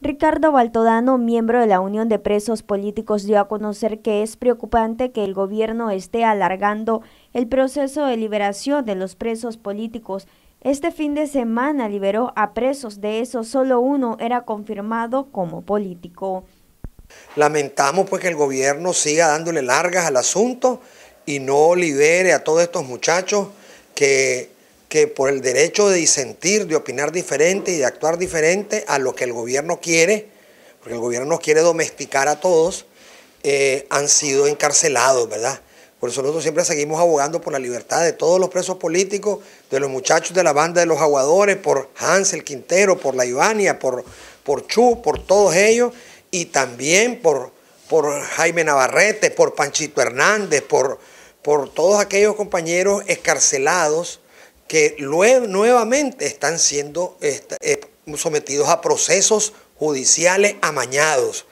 Ricardo Baltodano, miembro de la Unión de Presos Políticos, dio a conocer que es preocupante que el gobierno esté alargando el proceso de liberación de los presos políticos. Este fin de semana liberó a presos, de esos solo uno era confirmado como político. Lamentamos pues que el gobierno siga dándole largas al asunto y no libere a todos estos muchachos que que por el derecho de disentir, de opinar diferente y de actuar diferente a lo que el gobierno quiere, porque el gobierno nos quiere domesticar a todos, eh, han sido encarcelados, ¿verdad? Por eso nosotros siempre seguimos abogando por la libertad de todos los presos políticos, de los muchachos de la banda de los aguadores, por Hansel Quintero, por la Ivania, por, por Chu, por todos ellos, y también por, por Jaime Navarrete, por Panchito Hernández, por, por todos aquellos compañeros escarcelados que nuevamente están siendo este, eh, sometidos a procesos judiciales amañados.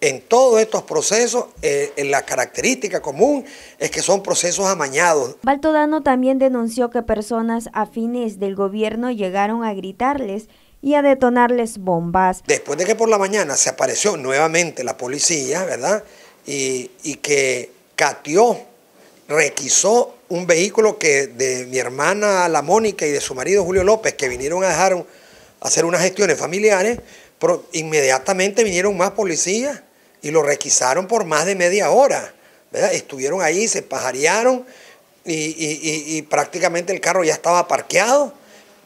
En todos estos procesos, eh, eh, la característica común es que son procesos amañados. Baltodano también denunció que personas afines del gobierno llegaron a gritarles y a detonarles bombas. Después de que por la mañana se apareció nuevamente la policía, ¿verdad? Y, que cateó, requisó un vehículo que de mi hermana la Mónica y de su marido Julio López, que vinieron a dejar hacer unas gestiones familiares, inmediatamente vinieron más policías y lo requisaron por más de media hora. Estuvieron ahí, se pajarearon y, y, prácticamente el carro ya estaba parqueado,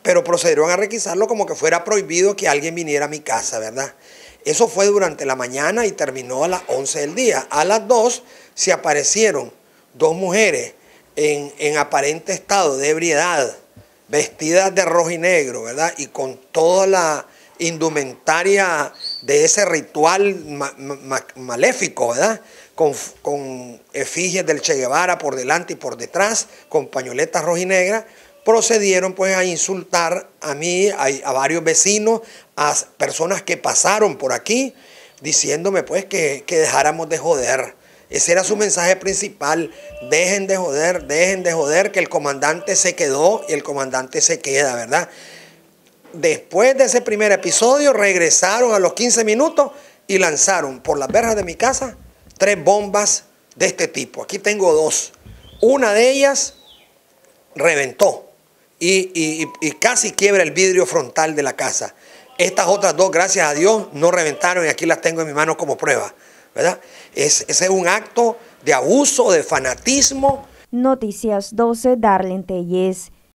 pero procedieron a requisarlo como que fuera prohibido que alguien viniera a mi casa, ¿verdad? Eso fue durante la mañana y terminó a las 11 del día. A las 2 se aparecieron dos mujeres en, aparente estado de ebriedad, vestidas de rojo y negro, ¿verdad? Y con toda la indumentaria de ese ritual maléfico, ¿verdad? Con, con, efigies del Che Guevara por delante y por detrás, con pañoletas rojo y negras, procedieron pues a insultar a mí, a, a, varios vecinos, a personas que pasaron por aquí, diciéndome pues que, que dejáramos de joder. Ese era su mensaje principal. Dejen de joder, dejen de joder, que el comandante se quedó y el comandante se queda, ¿verdad? Después de ese primer episodio, regresaron a los 15 minutos y lanzaron por las verjas de mi casa tres bombas de este tipo. Aquí tengo dos. Una de ellas reventó y, y casi quiebra el vidrio frontal de la casa. Estas otras dos, gracias a Dios, no reventaron y aquí las tengo en mi mano como prueba. ¿verdad? Es, ese es un acto de abuso, de fanatismo. Noticias 12, Darlene Telles.